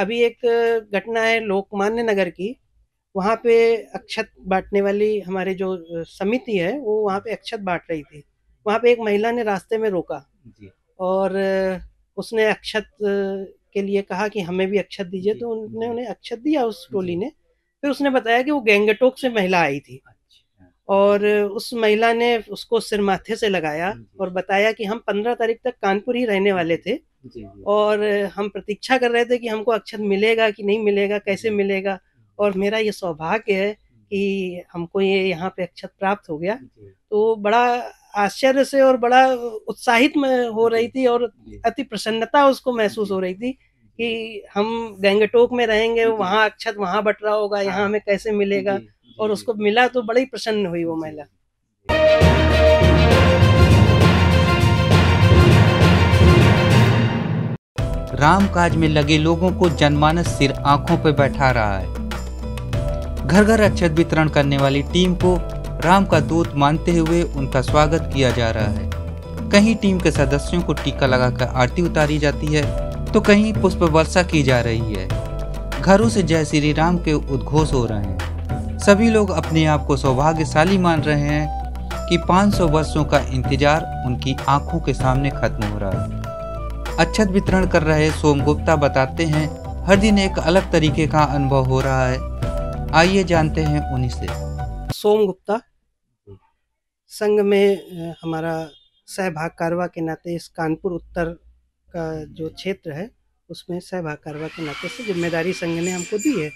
अभी एक घटना है लोकमान्य नगर की वहाँ पे अक्षत बांटने वाली हमारे जो समिति है वो वहाँ पे अक्षत बांट रही थी वहाँ पे एक महिला ने रास्ते में रोका और उसने अक्षत के लिए कहा कि हमें भी अक्षत दीजिए तो उन्होंने उन्हें अक्षत दिया उस टोली ने फिर उसने बताया कि वो गैंगटोक से महिला आई थी अच्छा। और उस महिला ने उसको सिर माथे से लगाया और बताया कि हम पंद्रह तारीख तक कानपुर ही रहने वाले थे और हम प्रतीक्षा कर रहे थे कि हमको अक्षत मिलेगा कि नहीं मिलेगा कैसे मिलेगा और मेरा ये सौभाग्य है कि हमको ये यहाँ पे अक्षत प्राप्त हो गया तो बड़ा आश्चर्य से और बड़ा उत्साहित में हो रही थी और अति प्रसन्नता उसको महसूस हो रही थी कि हम गैंगटोक में रहेंगे वहाँ अक्षत वहाँ बट रहा होगा यहाँ हाँ। हमें कैसे मिलेगा और उसको मिला तो बड़ी प्रसन्न हुई वो महिला राम काज में लगे लोगों को जनमानस सिर आंखों पर बैठा रहा है घर घर अक्षत वितरण करने वाली टीम को राम का दूत मानते हुए उनका स्वागत किया जा रहा है कहीं टीम के सदस्यों को टीका लगाकर आरती उतारी जाती है तो कहीं पुष्प वर्षा की जा रही है घरों से जय श्री राम के उद्घोष हो रहे हैं सभी लोग अपने आप को सौभाग्यशाली मान रहे हैं कि 500 वर्षों का इंतजार उनकी आंखों के सामने खत्म हो रहा है अच्छत वितरण कर रहे सोम गुप्ता बताते हैं हर दिन एक अलग तरीके का अनुभव हो रहा है आइए जानते हैं उन्हीं से सोम गुप्ता संघ में हमारा सहभाग कारवा के नाते इस कानपुर उत्तर का जो क्षेत्र है उसमें सहभाग कारवा के नाते से जिम्मेदारी संघ ने हमको दी है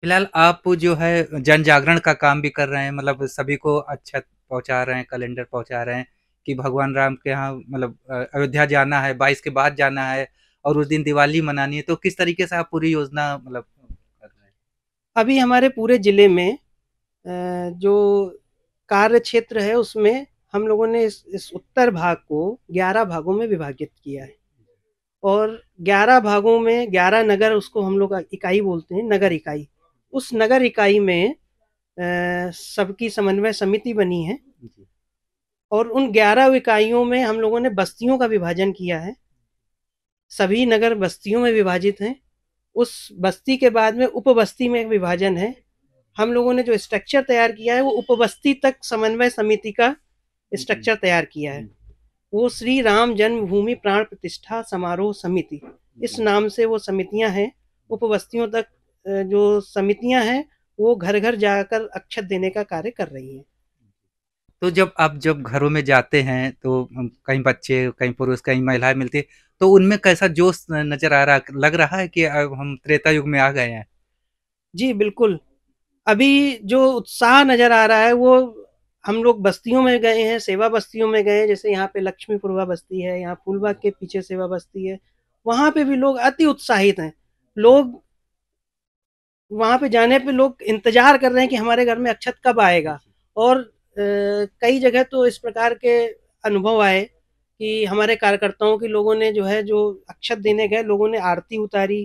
फिलहाल आप जो है जन जागरण का काम भी कर रहे हैं मतलब सभी को अच्छा पहुंचा रहे हैं कैलेंडर पहुंचा रहे हैं कि भगवान राम के यहाँ मतलब अयोध्या जाना है बाईस के बाद जाना है और उस दिन दिवाली मनानी है तो किस तरीके से आप पूरी योजना मतलब कर रहे हैं अभी हमारे पूरे जिले में जो कार्य क्षेत्र है उसमें हम लोगों ने इस, इस उत्तर भाग को 11 भागों में विभाजित किया है और 11 भागों में 11 नगर उसको हम लोग इकाई बोलते हैं नगर इकाई उस नगर इकाई में सबकी समन्वय समिति बनी है और उन ग्यारह इकाइयों में हम लोगों ने बस्तियों का विभाजन किया है सभी नगर बस्तियों में विभाजित हैं उस बस्ती के बाद में उप बस्ती में एक विभाजन है हम लोगों ने जो स्ट्रक्चर तैयार किया है वो उप बस्ती तक समन्वय समिति का स्ट्रक्चर तैयार किया है वो श्री राम जन्मभूमि प्राण प्रतिष्ठा समारोह समिति इस नाम से वो समितियां हैं उप बस्तियों तक जो समितियां हैं वो घर घर जाकर अक्षत देने का कार्य कर रही हैं तो जब आप जब घरों में जाते हैं तो कहीं बच्चे कहीं पुरुष कहीं महिलाएं मिलती है तो उनमें कैसा जोश नज़र आ रहा लग रहा है कि अब हम त्रेता युग में आ गए हैं जी बिल्कुल अभी जो उत्साह नज़र आ रहा है वो हम लोग बस्तियों में गए हैं सेवा बस्तियों में गए हैं जैसे यहाँ पे लक्ष्मीपुरवा बस्ती है यहाँ फूलबाग के पीछे सेवा बस्ती है वहाँ पे भी लोग अति उत्साहित हैं लोग वहाँ पे जाने पे लोग इंतजार कर रहे हैं कि हमारे घर में अक्षत कब आएगा और कई जगह तो इस प्रकार के अनुभव आए कि हमारे कार्यकर्ताओं की लोगों ने जो है जो अक्षत देने गए लोगों ने आरती उतारी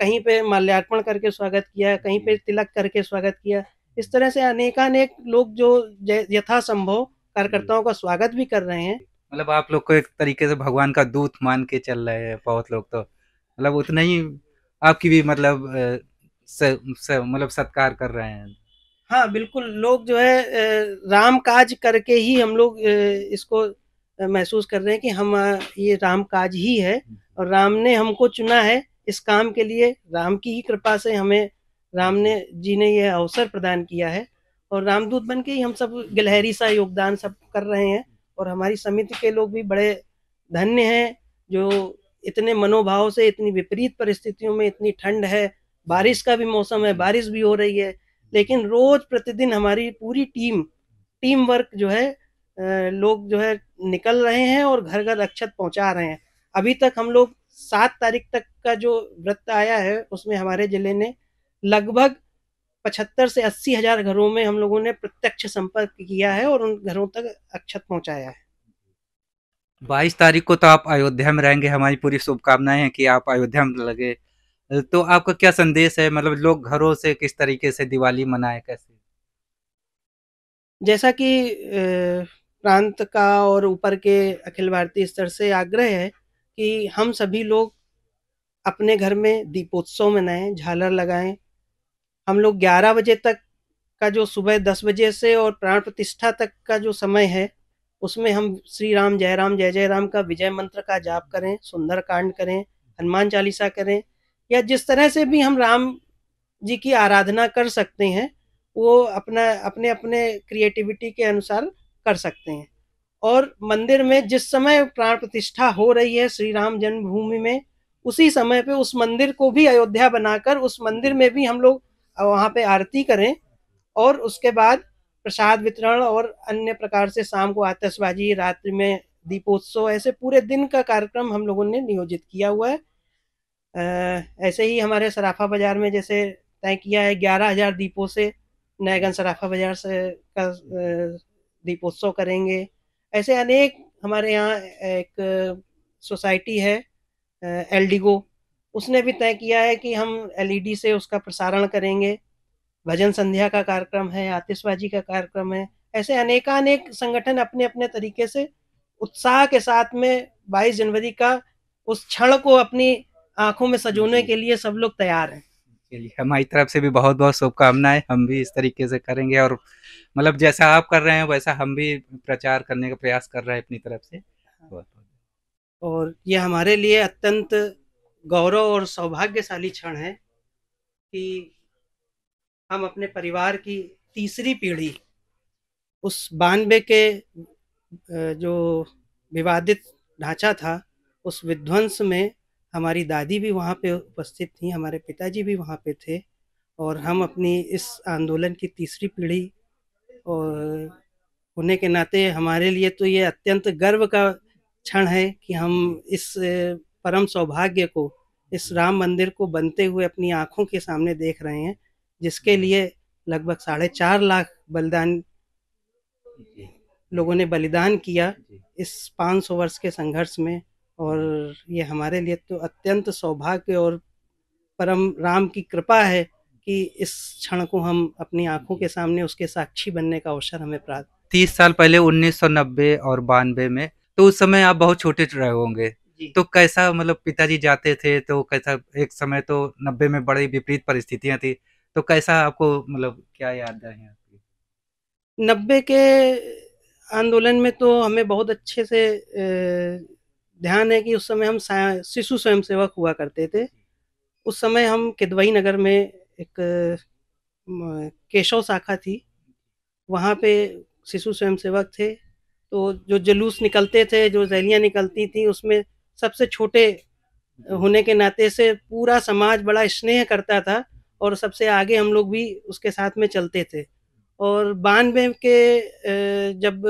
कहीं पे माल्यार्पण करके स्वागत किया कहीं पे हम्म। तिलक करके स्वागत किया इस तरह से अनेकानेक लोग जो यथासंभव कार्यकर्ताओं का स्वागत भी कर रहे हैं मतलब आप लोग को एक तरीके से भगवान का दूत मान के चल रहे हैं बहुत लोग तो मतलब उतना ही आपकी भी मतलब मतलब सत्कार कर रहे हैं हाँ बिल्कुल लोग जो है राम काज करके ही हम लोग इसको महसूस कर रहे हैं कि हम ये राम काज ही है और राम ने हमको चुना है इस काम के लिए राम की ही कृपा से हमें राम ने जी ने यह अवसर प्रदान किया है और रामदूत बन के ही हम सब गिलहरी सा योगदान सब कर रहे हैं और हमारी समिति के लोग भी बड़े धन्य हैं जो इतने मनोभाव से इतनी विपरीत परिस्थितियों में इतनी ठंड है बारिश का भी मौसम है बारिश भी हो रही है लेकिन रोज प्रतिदिन हमारी पूरी टीम टीम वर्क जो है लोग जो है निकल रहे हैं और घर घर अक्षत पहुंचा रहे हैं अभी तक हम लोग सात तारीख तक का जो व्रत आया है उसमें हमारे जिले ने लगभग पचहत्तर से अस्सी हजार घरों में हम लोगों ने प्रत्यक्ष संपर्क किया है और उन घरों तक अक्षत पहुंचाया है बाईस तारीख को तो आप अयोध्या में रहेंगे हमारी पूरी शुभकामनाएं हैं कि आप अयोध्या में लगे तो आपका क्या संदेश है मतलब लोग घरों से किस तरीके से दिवाली मनाए कैसे जैसा कि प्रांत का और ऊपर के अखिल भारतीय स्तर से आग्रह है कि हम सभी लोग अपने घर में दीपोत्सव मनाएं झालर लगाएं हम लोग 11 बजे तक का जो सुबह 10 बजे से और प्राण प्रतिष्ठा तक का जो समय है उसमें हम श्री राम जय राम जय जय राम का विजय मंत्र का जाप करें सुंदर कांड करें हनुमान चालीसा करें या जिस तरह से भी हम राम जी की आराधना कर सकते हैं वो अपना अपने अपने क्रिएटिविटी के अनुसार कर सकते हैं और मंदिर में जिस समय प्राण प्रतिष्ठा हो रही है श्री राम जन्मभूमि में उसी समय पे उस मंदिर को भी अयोध्या बनाकर उस मंदिर में भी हम लोग वहाँ पे आरती करें और उसके बाद प्रसाद वितरण और अन्य प्रकार से शाम को आतिशबाजी रात्रि में दीपोत्सव ऐसे पूरे दिन का कार्यक्रम हम लोगों ने नियोजित किया हुआ है ऐसे ही हमारे सराफा बाज़ार में जैसे तय किया है ग्यारह हज़ार दीपों से नैगन सराफा बाज़ार से का दीपोत्सव करेंगे ऐसे अनेक हमारे यहाँ एक सोसाइटी है एलडीगो उसने भी तय किया है कि हम एलईडी से उसका प्रसारण करेंगे भजन संध्या का कार्यक्रम है आतिशबाजी का कार्यक्रम है ऐसे अनेकानेक संगठन अपने अपने तरीके से उत्साह के साथ में 22 जनवरी का उस क्षण को अपनी आंखों में सजोने के लिए सब लोग तैयार हैं हमारी तरफ से भी बहुत बहुत शुभकामनाएं हम भी इस तरीके से करेंगे और मतलब जैसा आप कर रहे हैं वैसा हम भी प्रचार करने का प्रयास कर रहे हैं अपनी तरफ से हाँ। और ये हमारे लिए अत्यंत गौरव और सौभाग्यशाली क्षण है कि हम अपने परिवार की तीसरी पीढ़ी उस बानवे के जो विवादित ढांचा था उस विध्वंस में हमारी दादी भी वहाँ पे उपस्थित थी हमारे पिताजी भी वहाँ पे थे और हम अपनी इस आंदोलन की तीसरी पीढ़ी और होने के नाते हमारे लिए तो ये अत्यंत गर्व का क्षण है कि हम इस परम सौभाग्य को इस राम मंदिर को बनते हुए अपनी आँखों के सामने देख रहे हैं जिसके लिए लगभग साढ़े चार लाख बलिदान लोगों ने बलिदान किया इस पाँच सौ वर्ष के संघर्ष में और ये हमारे लिए तो अत्यंत सौभाग्य और परम राम की कृपा है कि इस क्षण को हम अपनी आंखों के सामने उसके साक्षी बनने का अवसर हमें प्राप्त तीस साल पहले उन्नीस और बानवे में तो उस समय आप बहुत छोटे रहे होंगे तो कैसा मतलब पिताजी जाते थे तो कैसा एक समय तो नब्बे में बड़ी विपरीत परिस्थितियां थी तो कैसा आपको मतलब क्या याद है आपकी नब्बे के आंदोलन में तो हमें बहुत अच्छे से ए, ध्यान है कि उस समय हम शिशु स्वयं सेवक हुआ करते थे उस समय हम किदवई नगर में एक केशव शाखा थी वहाँ पे शिशु स्वयं सेवक थे तो जो जुलूस निकलते थे जो रैलियाँ निकलती थी उसमें सबसे छोटे होने के नाते से पूरा समाज बड़ा स्नेह करता था और सबसे आगे हम लोग भी उसके साथ में चलते थे और बानवे के जब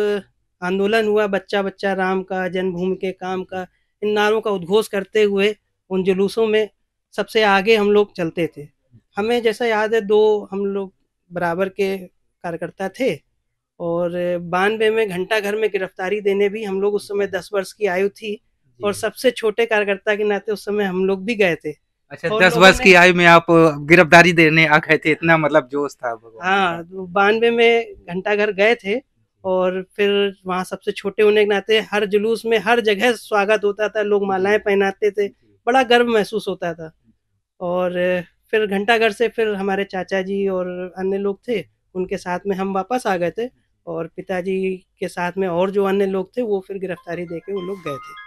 आंदोलन हुआ बच्चा बच्चा राम का जन्मभूमि के काम का इन नारों का उद्घोष करते हुए उन जुलूसों में सबसे आगे हम लोग चलते थे हमें जैसा याद है दो हम लोग बराबर के कार्यकर्ता थे और बानवे में घंटा घर में गिरफ्तारी देने भी हम लोग उस समय दस वर्ष की आयु थी और सबसे छोटे कार्यकर्ता के नाते उस समय हम लोग भी गए थे अच्छा दस वर्ष की आयु में आप गिरफ्तारी देने आ गए थे इतना मतलब जोश था हाँ तो बानवे में घंटा घर गए थे और फिर वहाँ सबसे छोटे होने के नाते हर जुलूस में हर जगह स्वागत होता था लोग मालाएं पहनाते थे बड़ा गर्व महसूस होता था और फिर घंटाघर से फिर हमारे चाचा जी और अन्य लोग थे उनके साथ में हम वापस आ गए थे और पिताजी के साथ में और जो अन्य लोग थे वो फिर गिरफ्तारी दे के वो लोग गए थे